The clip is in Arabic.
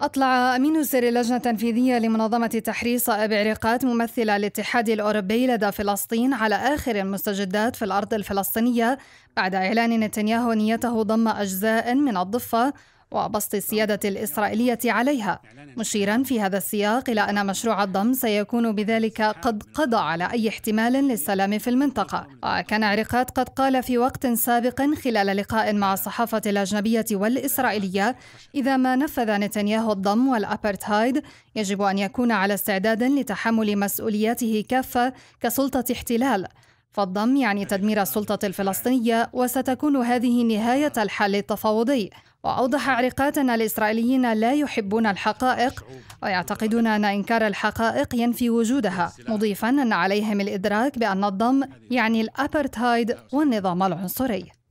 أطلع أمين سر اللجنة التنفيذية لمنظمة تحرير صائب عريقات ممثل الاتحاد الأوروبي لدى فلسطين على آخر المستجدات في الأرض الفلسطينية بعد إعلان نتنياهو نيته ضم أجزاء من الضفة وبسط السيادة الإسرائيلية عليها مشيرا في هذا السياق إلى أن مشروع الضم سيكون بذلك قد قضى على أي احتمال للسلام في المنطقة وكان عريقات قد قال في وقت سابق خلال لقاء مع الصحافة الأجنبية والإسرائيلية إذا ما نفذ نتنياهو الضم والأبرتهايد يجب أن يكون على استعداد لتحمل مسؤولياته كافة كسلطة احتلال فالضم يعني تدمير السلطة الفلسطينية وستكون هذه نهاية الحل التفاوضي وأوضح عريقات أن الإسرائيليين لا يحبون الحقائق ويعتقدون أن إنكار الحقائق ينفي وجودها مضيفا أن عليهم الإدراك بأن الضم يعني الأبرتهايد والنظام العنصري